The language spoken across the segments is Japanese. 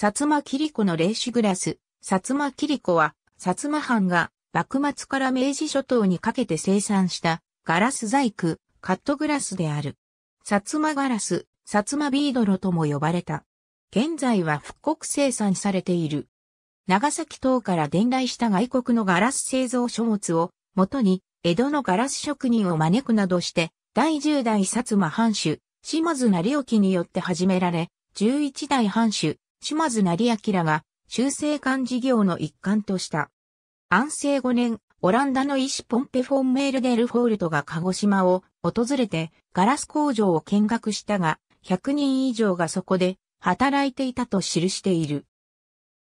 薩摩切子の霊種グラス、薩摩切子は、薩摩藩が幕末から明治諸島にかけて生産したガラス細工、カットグラスである。薩摩ガラス、薩摩ビードロとも呼ばれた。現在は復刻生産されている。長崎等から伝来した外国のガラス製造書物を元に江戸のガラス職人を招くなどして第10代薩摩藩主、島津成沖によって始められ、11代藩主、島津成明が修正館事業の一環とした。安政5年、オランダの医師ポンペフォンメールデルフォールトが鹿児島を訪れてガラス工場を見学したが、100人以上がそこで働いていたと記している。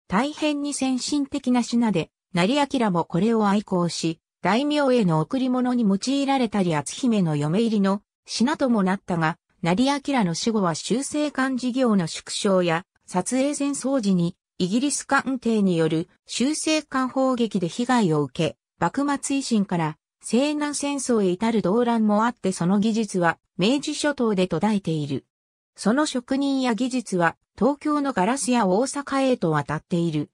大変に先進的な品で、成明もこれを愛好し、大名への贈り物に用いられたり厚姫の嫁入りの品ともなったが、成明の死後は修正館事業の縮小や撮影前掃時にイギリス艦艇による修正艦砲撃で被害を受け、幕末維新から西南戦争へ至る動乱もあってその技術は明治諸島で途絶えている。その職人や技術は東京のガラスや大阪へと渡っている。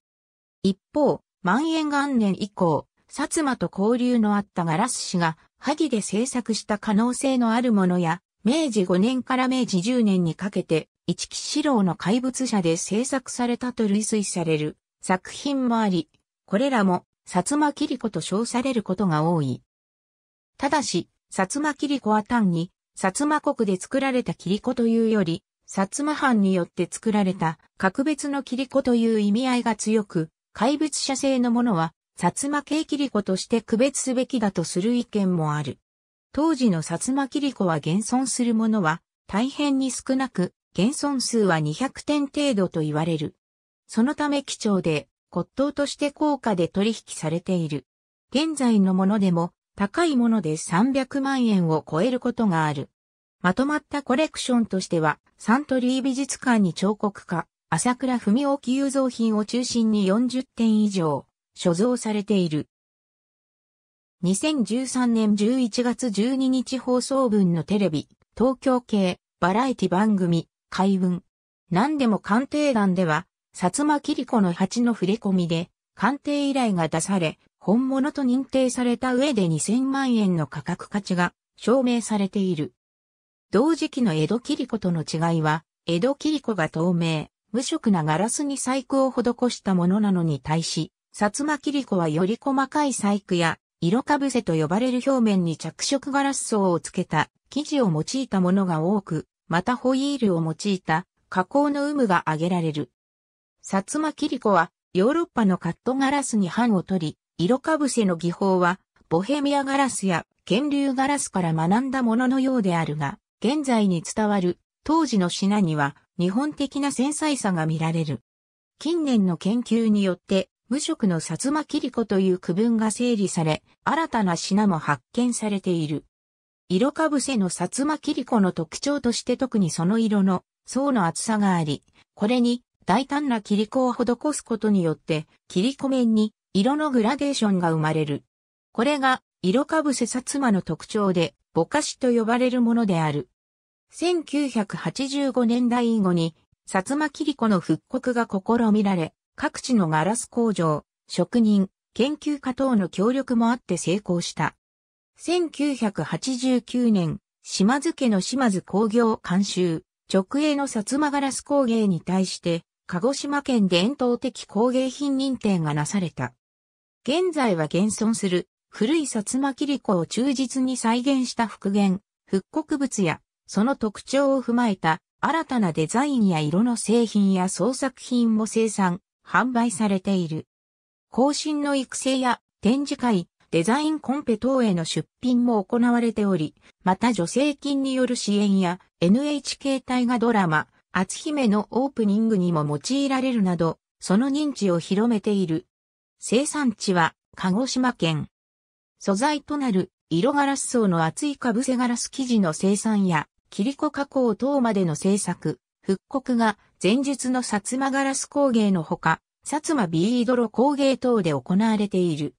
一方、万延元年以降、薩摩と交流のあったガラス氏が萩で制作した可能性のあるものや、明治5年から明治10年にかけて一木四郎の怪物者で制作されたと類推される作品もあり、これらも薩摩切子と称されることが多い。ただし、薩摩切子は単に、薩摩国で作られた切子というより、薩摩藩によって作られた格別の切子という意味合いが強く、怪物者製のものは、薩摩系切子として区別すべきだとする意見もある。当時の薩摩切子は現存するものは大変に少なく、現存数は200点程度と言われる。そのため貴重で、骨董として高価で取引されている。現在のものでも、高いもので300万円を超えることがある。まとまったコレクションとしては、サントリー美術館に彫刻家、朝倉文雄有造品を中心に40点以上、所蔵されている。2013年11月12日放送分のテレビ、東京系、バラエティ番組、海運。何でも官邸団では、薩摩切子の蜂の触れ込みで、鑑定依頼が出され、本物と認定された上で2000万円の価格価値が証明されている。同時期の江戸切子との違いは、江戸切子が透明、無色なガラスに細工を施したものなのに対し、薩摩切子はより細かい細工や、色かぶせと呼ばれる表面に着色ガラス層をつけた生地を用いたものが多く、またホイールを用いた加工の有無が挙げられる。薩摩切子はヨーロッパのカットガラスに版を取り、色かぶせの技法はボヘミアガラスや剣流ガラスから学んだもののようであるが、現在に伝わる当時の品には日本的な繊細さが見られる。近年の研究によって無色の薩摩切子という区分が整理され、新たな品も発見されている。色かぶせの薩摩切子の特徴として特にその色の層の厚さがあり、これに大胆な切子を施すことによって、切子面に色のグラデーションが生まれる。これが色かぶせ薩摩の特徴で、ぼかしと呼ばれるものである。1985年代以後に、薩摩切子の復刻が試みられ、各地のガラス工場、職人、研究家等の協力もあって成功した。1989年、島津家の島津工業監修、直営の薩摩ガラス工芸に対して、鹿児島県伝統的工芸品認定がなされた。現在は現存する古い薩摩切子を忠実に再現した復元、復刻物やその特徴を踏まえた新たなデザインや色の製品や創作品も生産、販売されている。更新の育成や展示会、デザインコンペ等への出品も行われており、また助成金による支援や NHK 大河ドラマ、厚姫のオープニングにも用いられるなど、その認知を広めている。生産地は鹿児島県。素材となる色ガラス層の厚いかぶせガラス生地の生産や、切り子加工等までの制作、復刻が前述の薩摩ガラス工芸のほか、薩摩ビードロ工芸等で行われている。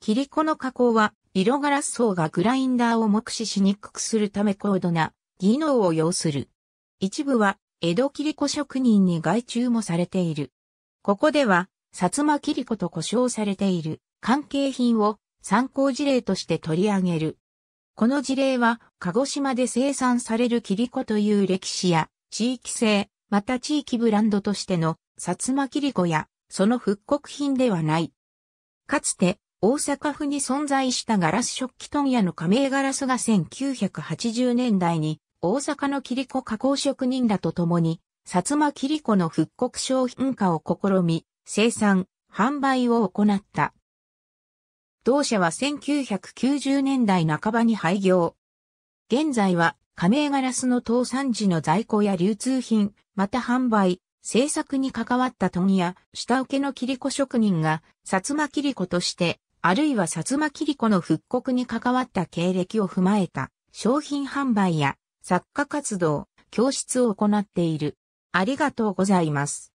キリコの加工は、色ガラス層がグラインダーを目視しにくくするため高度な技能を要する。一部は、江戸切子職人に外注もされている。ここでは、薩摩切子と呼称されている関係品を参考事例として取り上げる。この事例は、鹿児島で生産される切子という歴史や地域性、また地域ブランドとしての薩摩切子やその復刻品ではない。かつて大阪府に存在したガラス食器問屋の加盟ガラスが1980年代に大阪の切子加工職人らと共に、薩摩切子の復刻商品化を試み、生産、販売を行った。同社は1990年代半ばに廃業。現在は、加盟ガラスの倒産時の在庫や流通品、また販売、製作に関わった問屋、下請けの切子職人が、薩摩切子として、あるいは薩摩切子の復刻に関わった経歴を踏まえた商品販売や作家活動、教室を行っている。ありがとうございます。